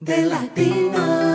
de latino.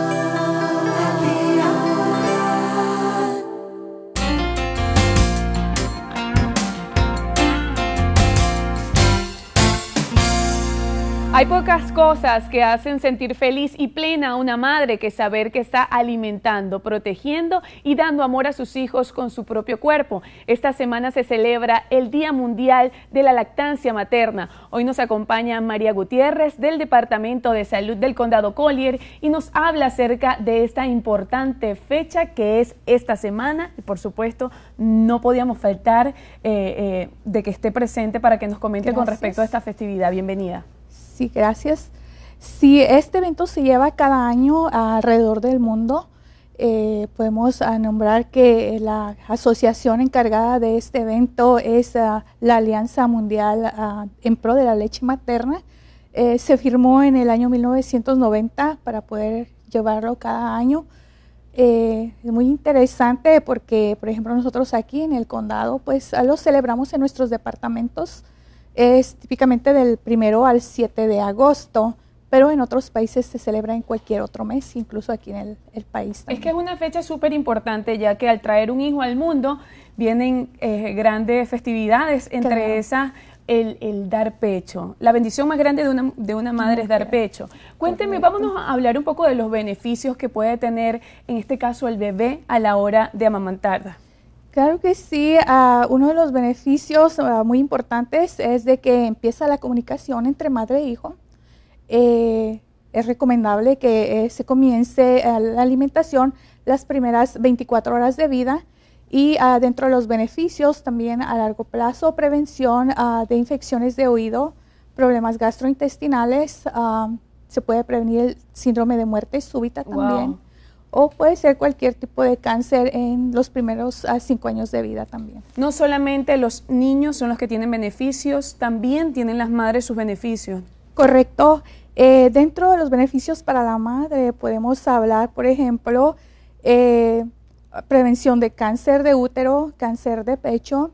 Hay pocas cosas que hacen sentir feliz y plena a una madre que saber que está alimentando, protegiendo y dando amor a sus hijos con su propio cuerpo. Esta semana se celebra el Día Mundial de la Lactancia Materna. Hoy nos acompaña María Gutiérrez del Departamento de Salud del Condado Collier y nos habla acerca de esta importante fecha que es esta semana y por supuesto no podíamos faltar eh, eh, de que esté presente para que nos comente con respecto a esta festividad. Bienvenida. Sí, gracias. sí, este evento se lleva cada año alrededor del mundo, eh, podemos ah, nombrar que la asociación encargada de este evento es ah, la Alianza Mundial ah, en Pro de la Leche Materna. Eh, se firmó en el año 1990 para poder llevarlo cada año. Eh, es muy interesante porque, por ejemplo, nosotros aquí en el condado, pues lo celebramos en nuestros departamentos es típicamente del primero al 7 de agosto, pero en otros países se celebra en cualquier otro mes, incluso aquí en el, país. Es que es una fecha súper importante, ya que al traer un hijo al mundo vienen eh, grandes festividades, entre esas el, dar pecho. La bendición más grande de una, madre es dar pecho. Cuénteme, vámonos a hablar un poco de los beneficios que puede tener, en este caso, el bebé a la hora de amamantar. Claro que sí, ah, uno de los beneficios ah, muy importantes es de que empieza la comunicación entre madre e hijo. Eh, es recomendable que eh, se comience eh, la alimentación las primeras 24 horas de vida y ah, dentro de los beneficios también a largo plazo, prevención de infecciones de oído, problemas gastrointestinales, se puede prevenir el síndrome de muerte súbita también o puede ser cualquier tipo de cáncer en los primeros ah, cinco años de vida también. No solamente los niños son los que tienen beneficios, también tienen las madres sus beneficios. Correcto. Eh, dentro de los beneficios para la madre podemos hablar, por ejemplo, eh, prevención de cáncer de útero, cáncer de pecho.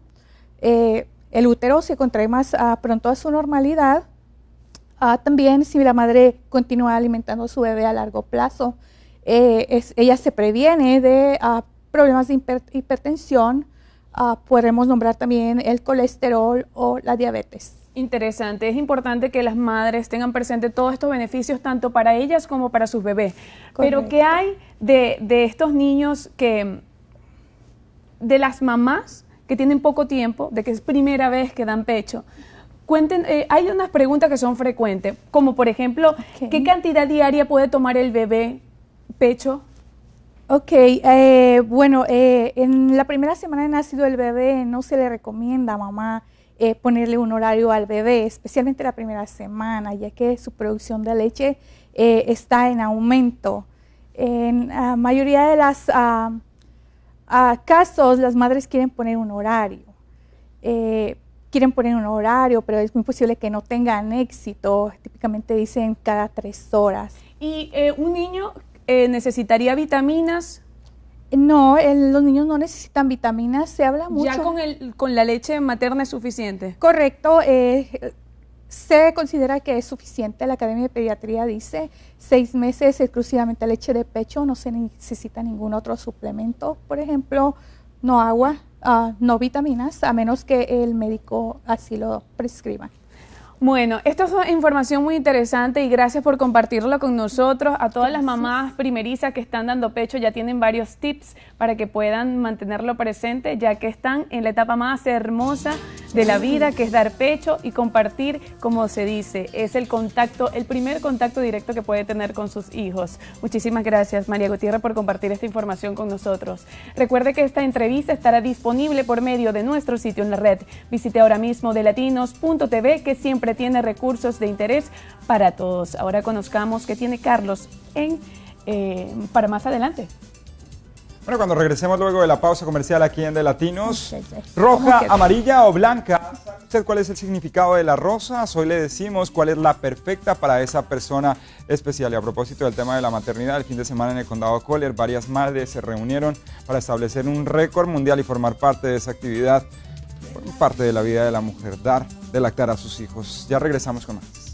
Eh, el útero se contrae más ah, pronto a su normalidad. Ah, también si la madre continúa alimentando a su bebé a largo plazo. Eh, ella se previene de ah, problemas de hipertensión, ah, Podremos podemos nombrar también el colesterol o la diabetes. Interesante, es importante que las madres tengan presente todos estos beneficios tanto para ellas como para sus bebés. Pero ¿qué hay de, estos niños que, de las mamás que tienen poco tiempo, de que es primera vez que dan pecho? Cuenten, eh, hay unas preguntas que son frecuentes, como por ejemplo, ¿qué cantidad diaria puede tomar el bebé pecho. Ok, eh, bueno, eh, en la primera semana de nacido el bebé no se le recomienda a mamá eh, ponerle un horario al bebé, especialmente la primera semana, ya que su producción de leche está en aumento. En la ah, mayoría de los ah, ah, casos, las madres quieren poner un horario quieren poner un horario, pero es muy posible que no tengan éxito. Típicamente dicen cada tres horas. ¿Y un niño eh, necesitaría vitaminas. No, los niños no necesitan vitaminas, se habla mucho. Ya con, el, con la leche materna es suficiente. Correcto, eh, se considera que es suficiente, la Academia de Pediatría dice, seis meses exclusivamente leche de pecho, no se necesita ningún otro suplemento, por ejemplo, no agua, ah, no vitaminas, a menos que el médico así lo prescriba. Bueno, esto es información muy interesante y gracias por compartirlo con nosotros. A todas las mamás primerizas que están dando pecho ya tienen varios tips para que puedan mantenerlo presente, ya que están en la etapa más hermosa de la mm. vida, que es dar pecho y compartir, como se dice, es el contacto, el primer contacto directo que puede tener con sus hijos. Muchísimas gracias, María Gutiérrez, por compartir esta información con nosotros. Recuerde que esta entrevista estará disponible por medio de nuestro sitio en la red. Visite ahora mismo delatinos.tv, que siempre tiene recursos de interés para todos. Ahora conozcamos qué tiene Carlos en eh, para más adelante. Bueno, cuando regresemos luego de la pausa comercial aquí en De Latinos, roja, amarilla o blanca, ¿sabe usted cuál es el significado de la rosas? Pues hoy le decimos cuál es la perfecta para esa persona especial. Y a propósito del tema de la maternidad, el fin de semana en el condado Collier, varias madres se reunieron para establecer un récord mundial y formar parte de esa actividad, parte de la vida de la mujer, dar de lactar a sus hijos. Ya regresamos con más.